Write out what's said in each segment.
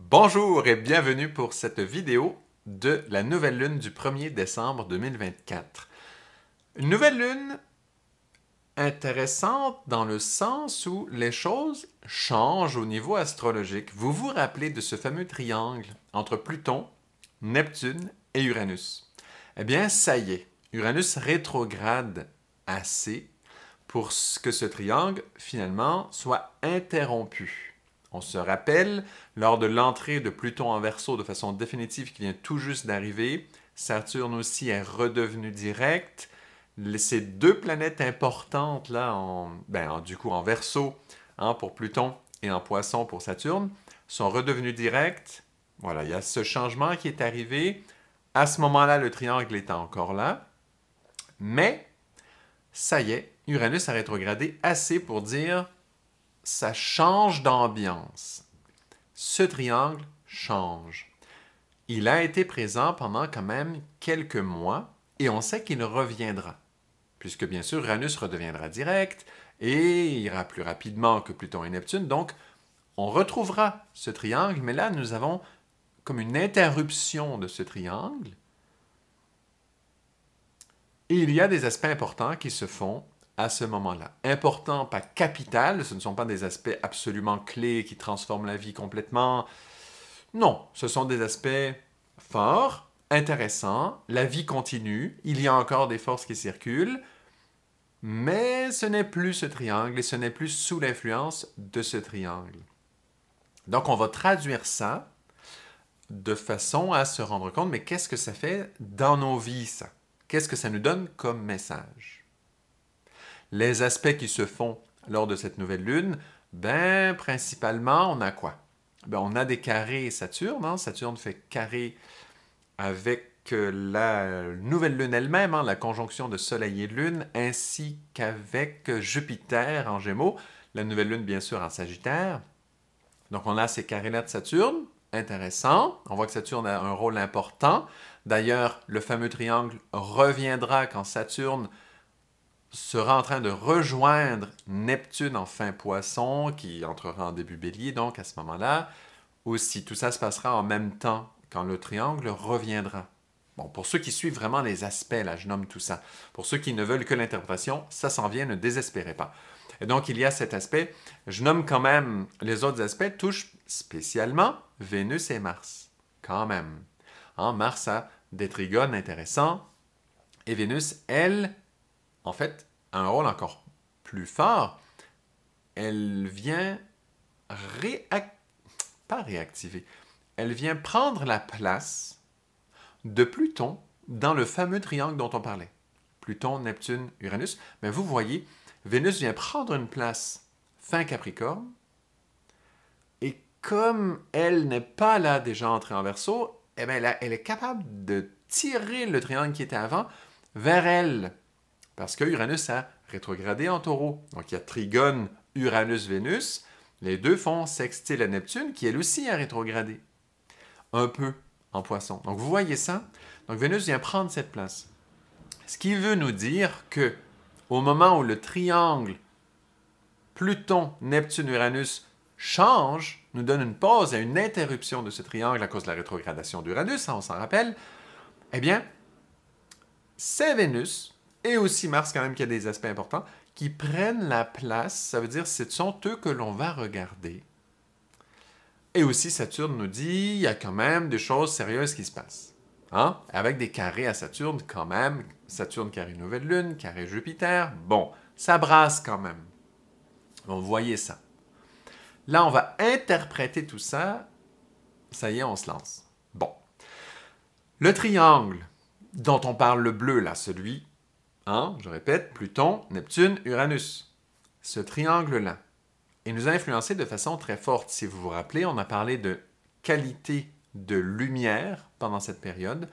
Bonjour et bienvenue pour cette vidéo de la nouvelle lune du 1er décembre 2024. Une nouvelle lune intéressante dans le sens où les choses changent au niveau astrologique. Vous vous rappelez de ce fameux triangle entre Pluton, Neptune et Uranus. Eh bien, ça y est, Uranus rétrograde assez pour que ce triangle, finalement, soit interrompu. On se rappelle, lors de l'entrée de Pluton en Verseau de façon définitive qui vient tout juste d'arriver, Saturne aussi est redevenu direct. Ces deux planètes importantes, là, en, ben, du coup en Verseau hein, pour Pluton et en Poisson pour Saturne, sont redevenues directes. Voilà, il y a ce changement qui est arrivé. À ce moment-là, le triangle est encore là. Mais, ça y est, Uranus a rétrogradé assez pour dire ça change d'ambiance. Ce triangle change. Il a été présent pendant quand même quelques mois et on sait qu'il reviendra, puisque bien sûr Uranus redeviendra direct et ira plus rapidement que Pluton et Neptune, donc on retrouvera ce triangle, mais là nous avons comme une interruption de ce triangle. Et il y a des aspects importants qui se font à ce moment-là. Important, pas capital, ce ne sont pas des aspects absolument clés qui transforment la vie complètement. Non, ce sont des aspects forts, intéressants, la vie continue, il y a encore des forces qui circulent, mais ce n'est plus ce triangle et ce n'est plus sous l'influence de ce triangle. Donc on va traduire ça de façon à se rendre compte, mais qu'est-ce que ça fait dans nos vies, ça Qu'est-ce que ça nous donne comme message les aspects qui se font lors de cette nouvelle lune, ben principalement, on a quoi? Ben, on a des carrés Saturne. Hein. Saturne fait carré avec euh, la nouvelle lune elle-même, hein, la conjonction de Soleil et Lune, ainsi qu'avec euh, Jupiter en Gémeaux, la nouvelle lune bien sûr en Sagittaire. Donc on a ces carrés-là de Saturne, intéressant. On voit que Saturne a un rôle important. D'ailleurs, le fameux triangle reviendra quand Saturne sera en train de rejoindre Neptune en fin poisson, qui entrera en début bélier, donc à ce moment-là, aussi tout ça se passera en même temps quand le triangle reviendra. Bon, pour ceux qui suivent vraiment les aspects, là, je nomme tout ça. Pour ceux qui ne veulent que l'interprétation, ça s'en vient, ne désespérez pas. Et donc, il y a cet aspect. Je nomme quand même les autres aspects, touchent spécialement Vénus et Mars. Quand même. En Mars a des trigones intéressants. Et Vénus, elle, en fait, un rôle encore plus fort. Elle vient pas réactiver. Elle vient prendre la place de Pluton dans le fameux triangle dont on parlait. Pluton, Neptune, Uranus. Mais vous voyez, Vénus vient prendre une place fin Capricorne. Et comme elle n'est pas là déjà entrée en verso, eh elle est capable de tirer le triangle qui était avant vers elle. Parce que Uranus a rétrogradé en taureau. Donc il y a trigone Uranus-Vénus. Les deux font sextile à Neptune, qui elle aussi a rétrogradé. Un peu en poisson. Donc vous voyez ça? Donc Vénus vient prendre cette place. Ce qui veut nous dire que au moment où le triangle Pluton-Neptune-Uranus change, nous donne une pause et une interruption de ce triangle à cause de la rétrogradation d'Uranus, on s'en rappelle, eh bien, c'est Vénus et aussi Mars quand même qui a des aspects importants, qui prennent la place, ça veut dire ce sont eux que l'on va regarder. Et aussi Saturne nous dit, il y a quand même des choses sérieuses qui se passent. Hein? Avec des carrés à Saturne quand même, Saturne carré nouvelle lune, carré Jupiter, bon, ça brasse quand même. On voyait ça. Là, on va interpréter tout ça. Ça y est, on se lance. Bon. Le triangle dont on parle, le bleu, là, celui Hein, je répète, Pluton, Neptune, Uranus. Ce triangle-là. Il nous a influencés de façon très forte. Si vous vous rappelez, on a parlé de qualité de lumière pendant cette période.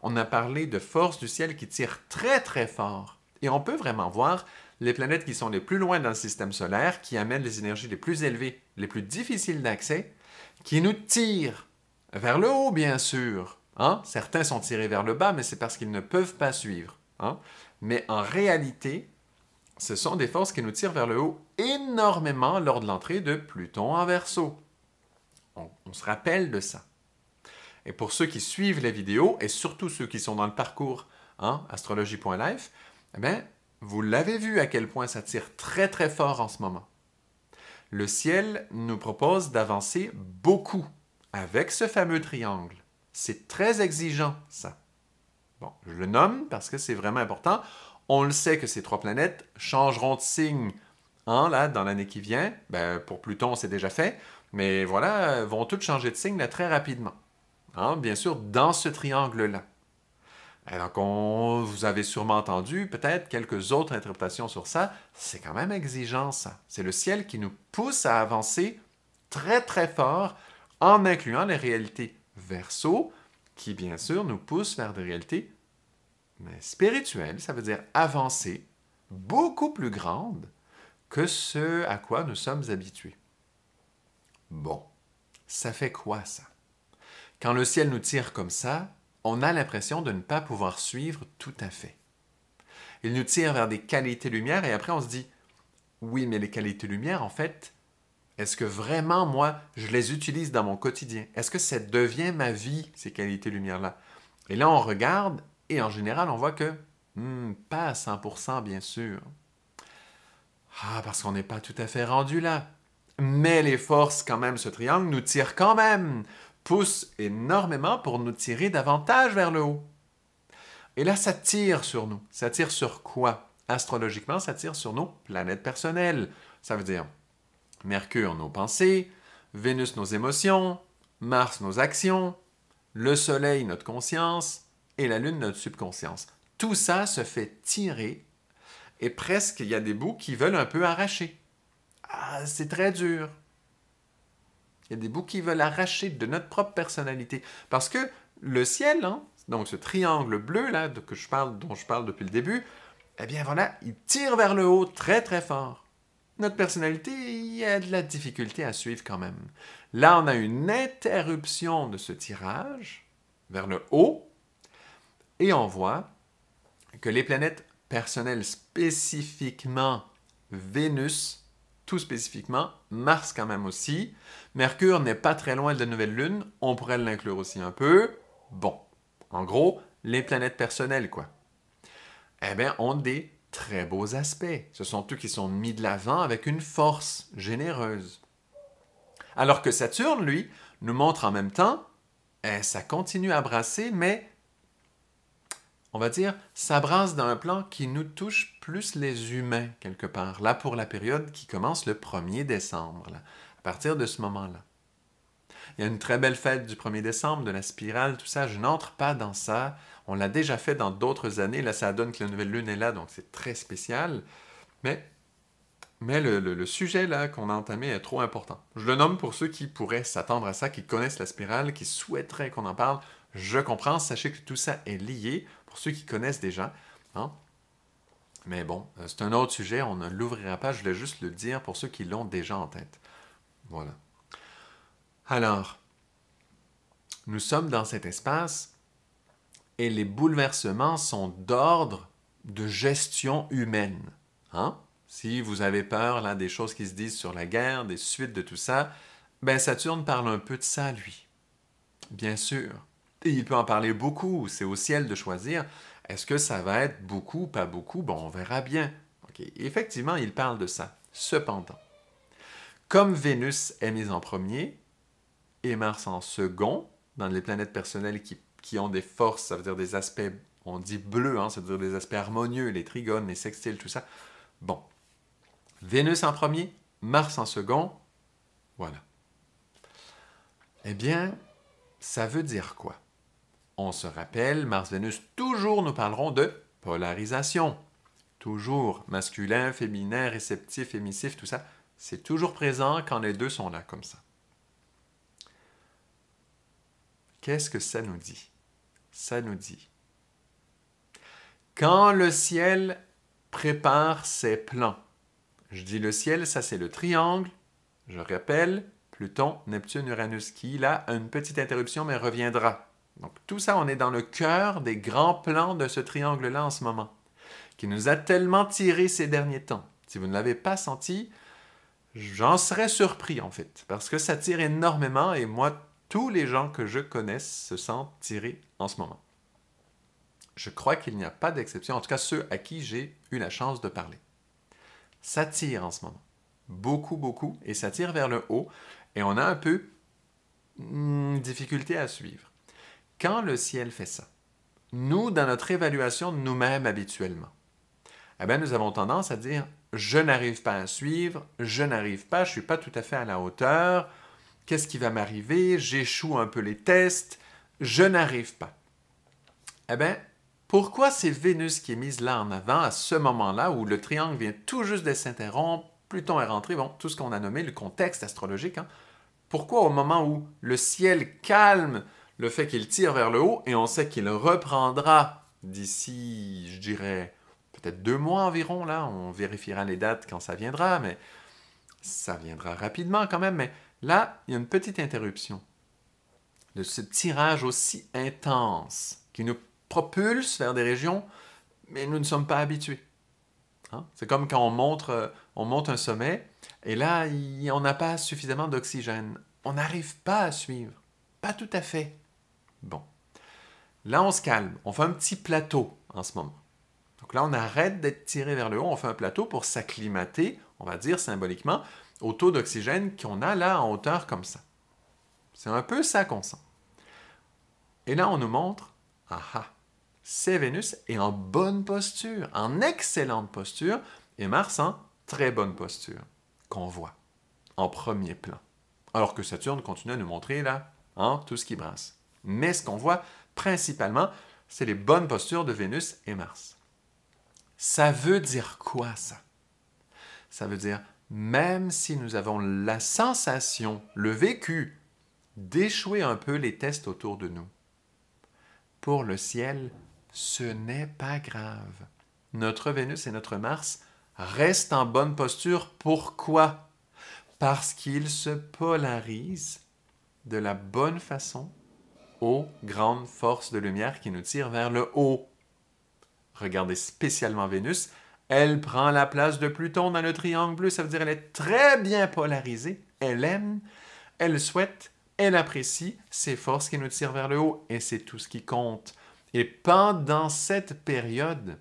On a parlé de force du ciel qui tire très très fort. Et on peut vraiment voir les planètes qui sont les plus loin dans le système solaire, qui amènent les énergies les plus élevées, les plus difficiles d'accès, qui nous tirent vers le haut, bien sûr. Hein? Certains sont tirés vers le bas, mais c'est parce qu'ils ne peuvent pas suivre. Hein? mais en réalité, ce sont des forces qui nous tirent vers le haut énormément lors de l'entrée de Pluton en verso. On, se rappelle de ça. Et pour ceux qui suivent les vidéos et surtout ceux qui sont dans le parcours hein, astrologie.life, eh bien, vous l'avez vu à quel point ça tire très très fort en ce moment. Le ciel nous propose d'avancer beaucoup avec ce fameux triangle. C'est très exigeant, ça. Bon, je le nomme parce que c'est vraiment important. On le sait que ces trois planètes changeront de signe hein, là, dans l'année qui vient. Ben, pour Pluton, c'est déjà fait. Mais voilà, vont toutes changer de signe très rapidement. Hein, bien sûr, dans ce triangle-là. Alors, vous avez sûrement entendu peut-être quelques autres interprétations sur ça. C'est quand même exigeant, ça. C'est le ciel qui nous pousse à avancer très, très fort en incluant les réalités verso, qui, bien sûr, nous pousse vers des réalités mais spirituelles, ça veut dire avancées, beaucoup plus grandes que ce à quoi nous sommes habitués. Bon, ça fait quoi ça Quand le ciel nous tire comme ça, on a l'impression de ne pas pouvoir suivre tout à fait. Il nous tire vers des qualités lumière et après on se dit, oui, mais les qualités lumière, en fait, est-ce que vraiment, moi, je les utilise dans mon quotidien? Est-ce que ça devient ma vie, ces qualités lumière-là? Et là, on regarde et en général, on voit que, hmm, pas à 100%, bien sûr. Ah, parce qu'on n'est pas tout à fait rendu là. Mais les forces, quand même, ce triangle nous tire quand même, pousse énormément pour nous tirer davantage vers le haut. Et là, ça tire sur nous. Ça tire sur quoi Astrologiquement, ça tire sur nos planètes personnelles. Ça veut dire Mercure, nos pensées, Vénus, nos émotions, Mars, nos actions, le Soleil, notre conscience, et la Lune, notre subconscience. Tout ça se fait tirer et presque il y a des bouts qui veulent un peu arracher. Ah, c'est très dur. Il y a des bouts qui veulent arracher de notre propre personnalité. Parce que le ciel, hein, donc ce triangle bleu là, que je parle, dont je parle depuis le début, eh bien voilà, il tire vers le haut très très fort notre personnalité, il y a de la difficulté à suivre quand même. Là, on a une interruption de ce tirage vers le haut et on voit que les planètes personnelles spécifiquement Vénus, tout spécifiquement, Mars quand même aussi, Mercure n'est pas très loin de la nouvelle Lune, on pourrait l'inclure aussi un peu. Bon, en gros, les planètes personnelles quoi. Eh bien, on des très beaux aspects. Ce sont eux qui sont mis de l'avant avec une force généreuse. Alors que Saturne, lui, nous montre en même temps, eh, ça continue à brasser, mais on va dire, ça brasse dans un plan qui nous touche plus les humains, quelque part, là pour la période qui commence le 1er décembre, à partir de ce moment-là. Il y a une très belle fête du 1er décembre, de la spirale, tout ça. Je n'entre pas dans ça. On l'a déjà fait dans d'autres années. Là, ça donne que la nouvelle lune est là, donc c'est très spécial. Mais, mais le, sujet là qu'on a entamé est trop important. Je le nomme pour ceux qui pourraient s'attendre à ça, qui connaissent la spirale, qui souhaiteraient qu'on en parle. Je comprends. Sachez que tout ça est lié pour ceux qui connaissent déjà. Hein. Mais bon, euh, c'est un autre sujet, on ne l'ouvrira pas, je voulais juste le dire pour ceux qui l'ont déjà en tête. Voilà. Alors, nous sommes dans cet espace et les bouleversements sont d'ordre de gestion humaine. Hein? Si vous avez peur là, des choses qui se disent sur la guerre, des suites de tout ça, ben Saturne parle un peu de ça, lui. Bien sûr. Et il peut en parler beaucoup, c'est au ciel de choisir. Est-ce que ça va être beaucoup, pas beaucoup? Bon, on verra bien. Effectivement, il parle de ça. Cependant, comme Vénus est mise en premier, et Mars en second, dans les planètes personnelles qui, ont des forces, ça veut dire des aspects, on dit bleu, hein, ça veut dire des aspects harmonieux, les trigones, les sextiles, tout ça. Bon. Vénus en premier, Mars en second, voilà. Eh bien, ça veut dire quoi? On se rappelle, Mars-Vénus, toujours nous parlerons de polarisation. Toujours masculin, féminin, réceptif, émissif, tout ça, c'est toujours présent quand les deux sont là comme ça. Qu'est-ce que ça nous dit Ça nous dit, quand le ciel prépare ses plans, je dis le ciel, ça c'est le triangle, je rappelle, Pluton, Neptune, Uranus, qui là a une petite interruption mais reviendra. Donc tout ça, on est dans le cœur des grands plans de ce triangle-là en ce moment, qui nous a tellement tiré ces derniers temps. Si vous ne l'avez pas senti, j'en serais surpris en fait, parce que ça tire énormément et moi, tous les gens que je connaisse se sentent tirés en ce moment. Je crois qu'il n'y a pas d'exception, en tout cas ceux à qui j'ai eu la chance de parler. Ça tire en ce moment. Beaucoup, beaucoup, et ça tire vers le haut, et on a un peu hmm, difficulté à suivre. Quand le ciel fait ça, nous, dans notre évaluation de nous-mêmes habituellement, eh nous avons tendance à dire je n'arrive pas à suivre, je n'arrive pas, je ne suis pas tout à fait à la hauteur, qu'est-ce qui va m'arriver, j'échoue un peu les tests, je n'arrive pas. Eh bien, pourquoi c'est Vénus qui est mise là en avant à ce moment-là où le triangle vient tout juste de s'interrompre, Pluton est rentré, bon, tout ce qu'on a nommé le contexte astrologique. Hein. Pourquoi au moment où le ciel calme le fait qu'il tire vers le haut et on sait qu'il reprendra d'ici, je dirais, peut-être deux mois environ, là, on vérifiera les dates quand ça viendra, mais ça viendra rapidement quand même, mais Là, il y a une petite interruption de ce tirage aussi intense qui nous propulse vers des régions, mais nous ne sommes pas habitués. Hein. C'est comme quand on, monte un sommet et là, on n'a pas suffisamment d'oxygène. On n'arrive pas à suivre. Pas tout à fait. Bon. Là, on se calme. On fait un petit plateau en ce moment. Donc là, on arrête d'être tiré vers le haut. On fait un plateau pour s'acclimater, on va dire symboliquement, au taux d'oxygène qu'on a là en hauteur comme ça. C'est un peu ça qu'on sent. Et là, on nous montre, ah, c'est Vénus est en bonne posture, en excellente posture, et Mars en très bonne posture, qu'on voit en premier plan. Alors que Saturne continue à nous montrer là, hein, tout ce qui brasse. Mais ce qu'on voit principalement, c'est les bonnes postures de Vénus et Mars. Ça veut dire quoi ça Ça veut dire même si nous avons la sensation, le vécu, d'échouer un peu les tests autour de nous. Pour le ciel, ce n'est pas grave. Notre Vénus et notre Mars restent en bonne posture. Pourquoi Parce qu'ils se polarisent de la bonne façon aux grandes forces de lumière qui nous tirent vers le haut. Regardez spécialement Vénus, elle prend la place de Pluton dans le triangle bleu, ça veut dire qu'elle est très bien polarisée. Elle aime, elle souhaite, elle apprécie ses forces qui nous tirent vers le haut et c'est tout ce qui compte. Et pendant cette période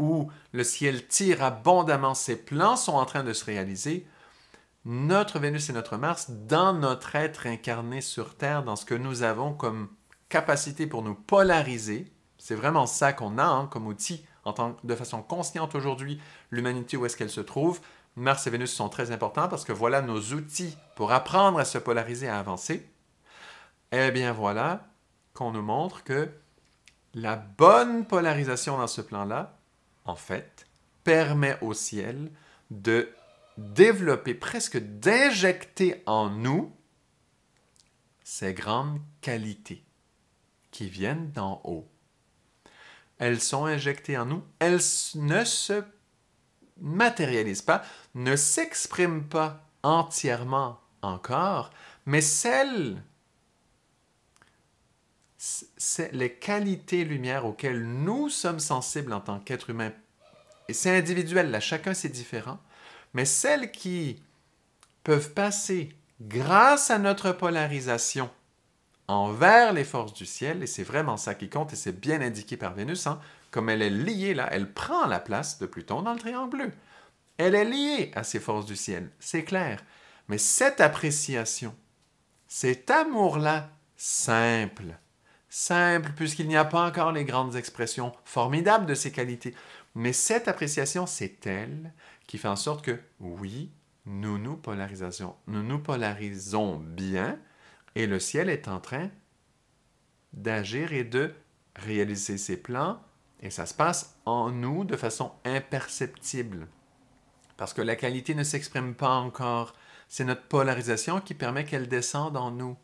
où le ciel tire abondamment, ses plans sont en train de se réaliser, notre Vénus et notre Mars, dans notre être incarné sur Terre, dans ce que nous avons comme capacité pour nous polariser, c'est vraiment ça qu'on a hein, comme outil de façon consciente aujourd'hui l'humanité où est-ce qu'elle se trouve. Mars et Vénus sont très importants parce que voilà nos outils pour apprendre à se polariser, à avancer. Eh bien voilà qu'on nous montre que la bonne polarisation dans ce plan-là, en fait, permet au ciel de développer, presque d'injecter en nous ces grandes qualités qui viennent d'en haut elles sont injectées en nous, elles ne se matérialisent pas, ne s'expriment pas entièrement encore, mais celles, les qualités lumière auxquelles nous sommes sensibles en tant qu'êtres humains, et c'est individuel, là, chacun c'est différent, mais celles qui peuvent passer grâce à notre polarisation envers les forces du ciel, et c'est vraiment ça qui compte, et c'est bien indiqué par Vénus, hein. comme elle est liée là, elle prend la place de Pluton dans le triangle bleu. Elle est liée à ces forces du ciel, c'est clair. Mais cette appréciation, cet amour-là, simple, simple, puisqu'il n'y a pas encore les grandes expressions formidables de ses qualités, mais cette appréciation, c'est elle qui fait en sorte que, oui, nous nous polarisons, nous nous polarisons bien, et le ciel est en train d'agir et de réaliser ses plans. Et ça se passe en nous de façon imperceptible. Parce que la qualité ne s'exprime pas encore. C'est notre polarisation qui permet qu'elle descende en nous.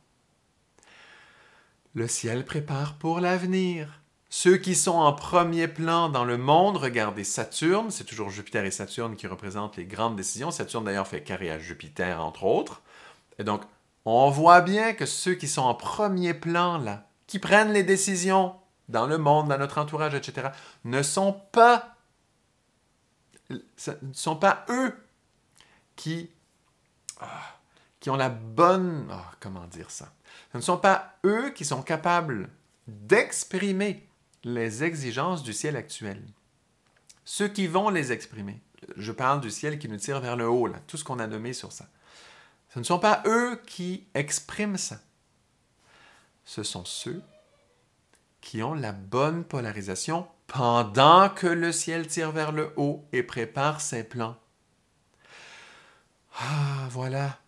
Le ciel prépare pour l'avenir. Ceux qui sont en premier plan dans le monde, regardez Saturne, c'est toujours Jupiter et Saturne qui représentent les grandes décisions. Saturne d'ailleurs fait carré à Jupiter, entre autres. Et donc, on voit bien que ceux qui sont en premier plan, là, qui prennent les décisions dans le monde, dans notre entourage, etc., ne sont pas, ne sont pas eux qui, ah, qui ont la bonne... Ah, comment dire ça? Ce ne sont pas eux qui sont capables d'exprimer les exigences du ciel actuel. Ceux qui vont les exprimer. Je parle du ciel qui nous tire vers le haut, là, tout ce qu'on a nommé sur ça. Ce ne sont pas eux qui expriment ça. Ce sont ceux qui ont la bonne polarisation pendant que le ciel tire vers le haut et prépare ses plans. Ah, voilà.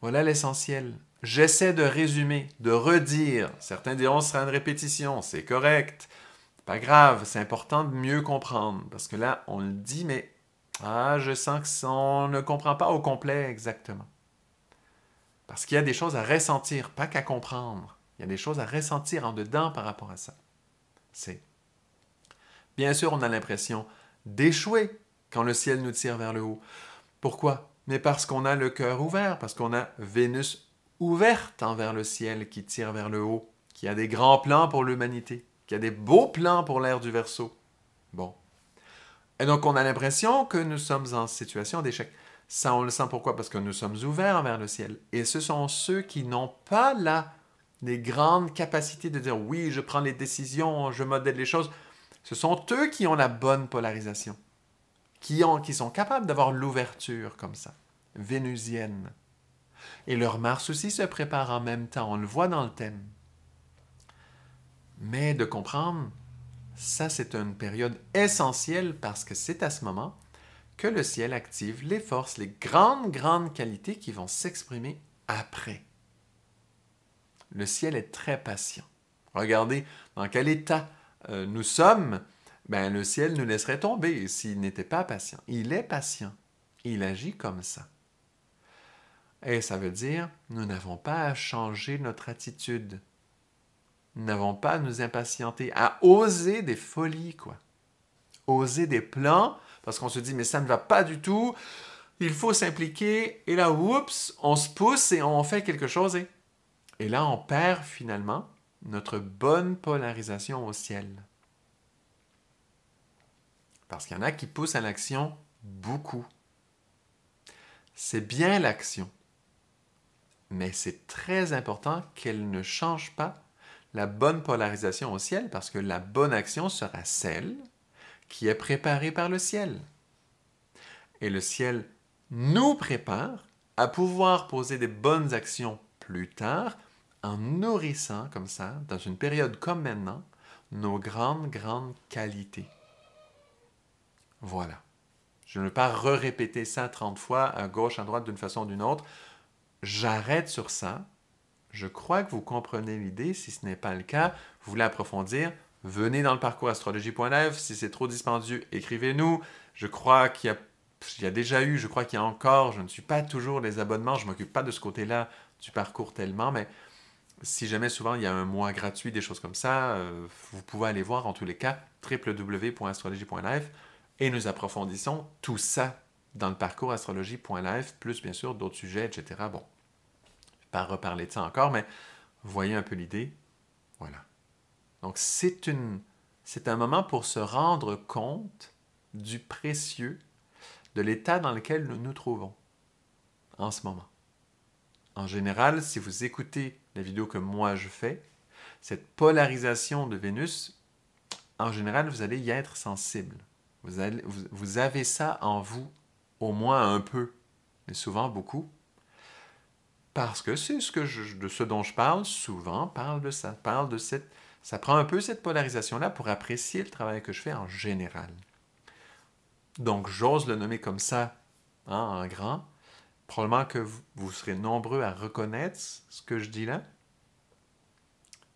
Voilà l'essentiel. J'essaie de résumer, de redire. Certains diront ce sera une répétition, c'est correct. Pas grave, c'est important de mieux comprendre. Parce que là, on le dit, mais ah, je sens qu'on ne comprend pas au complet exactement. Parce qu'il y a des choses à ressentir, pas qu'à comprendre. Il y a des choses à ressentir en dedans par rapport à ça. C'est. Bien sûr, on a l'impression d'échouer quand le ciel nous tire vers le haut. Pourquoi Mais parce qu'on a le cœur ouvert, parce qu'on a Vénus ouverte envers le ciel qui tire vers le haut, qui a des grands plans pour l'humanité, qui a des beaux plans pour l'ère du verso. Bon. Et donc on a l'impression que nous sommes en situation d'échec. Ça, on le sent pourquoi Parce que nous sommes ouverts vers le ciel. Et ce sont ceux qui n'ont pas là les grandes capacités de dire oui, je prends les décisions, je modèle les choses. Ce sont eux qui ont la bonne polarisation, qui, ont, qui sont capables d'avoir l'ouverture comme ça, vénusienne. Et leur Mars aussi se prépare en même temps, on le voit dans le thème. Mais de comprendre, ça c'est une période essentielle parce que c'est à ce moment que le ciel active les forces, les grandes, grandes qualités qui vont s'exprimer après. Le ciel est très patient. Regardez dans quel état euh, nous sommes. Ben, le ciel nous laisserait tomber s'il n'était pas patient. Il est patient. Il agit comme ça. Et ça veut dire, nous n'avons pas à changer notre attitude. Nous n'avons pas à nous impatienter, à oser des folies, quoi. Oser des plans parce qu'on se dit, mais ça ne va pas du tout, il faut s'impliquer, et là, oups, on se pousse et on fait quelque chose, et, et là, on perd finalement notre bonne polarisation au ciel. Parce qu'il y en a qui poussent à l'action beaucoup. C'est bien l'action, mais c'est très important qu'elle ne change pas la bonne polarisation au ciel, parce que la bonne action sera celle qui est préparé par le ciel. Et le ciel nous prépare à pouvoir poser des bonnes actions plus tard en nourrissant comme ça, dans une période comme maintenant, nos grandes, grandes qualités. Voilà. Je ne veux pas re-répéter ça 30 fois à gauche, à droite, d'une façon ou d'une autre. J'arrête sur ça. Je crois que vous comprenez l'idée. Si ce n'est pas le cas, vous voulez approfondir, venez dans le parcours astrologie.live. Si c'est trop dispendu, écrivez-nous. Je crois qu'il y a déjà eu, je crois qu'il y a encore, je ne suis pas toujours les abonnements, je ne m'occupe pas de ce côté-là du parcours tellement, mais si jamais souvent il y a un mois gratuit, des choses comme ça, euh, vous pouvez aller voir en tous les cas www.astrologie.live et nous approfondissons tout ça dans le parcours astrologie.live plus bien sûr d'autres sujets, etc. Bon, je ne vais pas reparler de ça encore, mais voyez un peu l'idée. Voilà. Donc, c'est, c'est un moment pour se rendre compte du précieux, de l'état dans lequel nous nous trouvons en ce moment. En général, si vous écoutez la vidéo que moi je fais, cette polarisation de Vénus, en général, vous allez y être sensible. Vous, vous avez ça en vous, au moins un peu, mais souvent beaucoup parce que c'est ce que je, de ce dont je parle souvent parle de ça, parle de cette ça prend un peu cette polarisation-là pour apprécier le travail que je fais en général. Donc j'ose le nommer comme ça, hein, en grand. Probablement que vous serez nombreux à reconnaître ce que je dis là.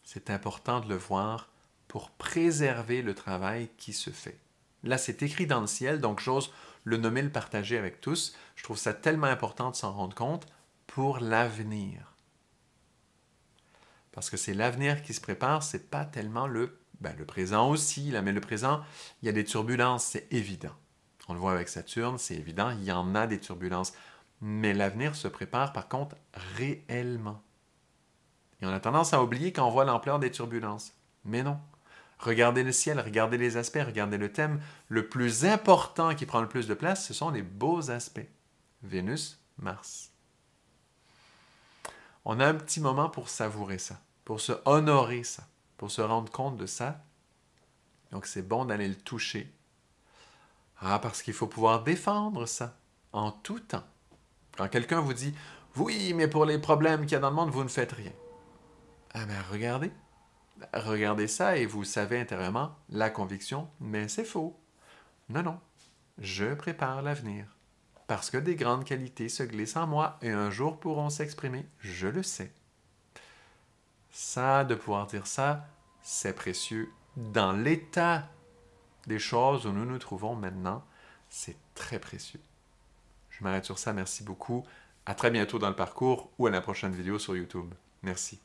C'est important de le voir pour préserver le travail qui se fait. Là, c'est écrit dans le ciel, donc j'ose le nommer, le partager avec tous. Je trouve ça tellement important de s'en rendre compte pour l'avenir. Parce que c'est l'avenir qui se prépare, c'est pas tellement le, ben, le présent aussi, là, mais le présent, il y a des turbulences, c'est évident. On le voit avec Saturne, c'est évident, il y en a des turbulences. Mais l'avenir se prépare par contre réellement. Et on a tendance à oublier quand on voit l'ampleur des turbulences. Mais non. Regardez le ciel, regardez les aspects, regardez le thème. Le plus important qui prend le plus de place, ce sont les beaux aspects. Vénus, Mars on a un petit moment pour savourer ça, pour se honorer ça, pour se rendre compte de ça. Donc c'est bon d'aller le toucher. Ah, parce qu'il faut pouvoir défendre ça en tout temps. Quand quelqu'un vous dit Oui, mais pour les problèmes qu'il y a dans le monde, vous ne faites rien. Ah mais ben, regardez, regardez ça et vous savez intérieurement la conviction, mais c'est faux. Non, non, je prépare l'avenir parce que des grandes qualités se glissent en moi et un jour pourront s'exprimer, je le sais. Ça, de pouvoir dire ça, c'est précieux. Dans l'état des choses où nous nous trouvons maintenant, c'est très précieux. Je m'arrête sur ça, merci beaucoup. À très bientôt dans le parcours ou à la prochaine vidéo sur YouTube. Merci.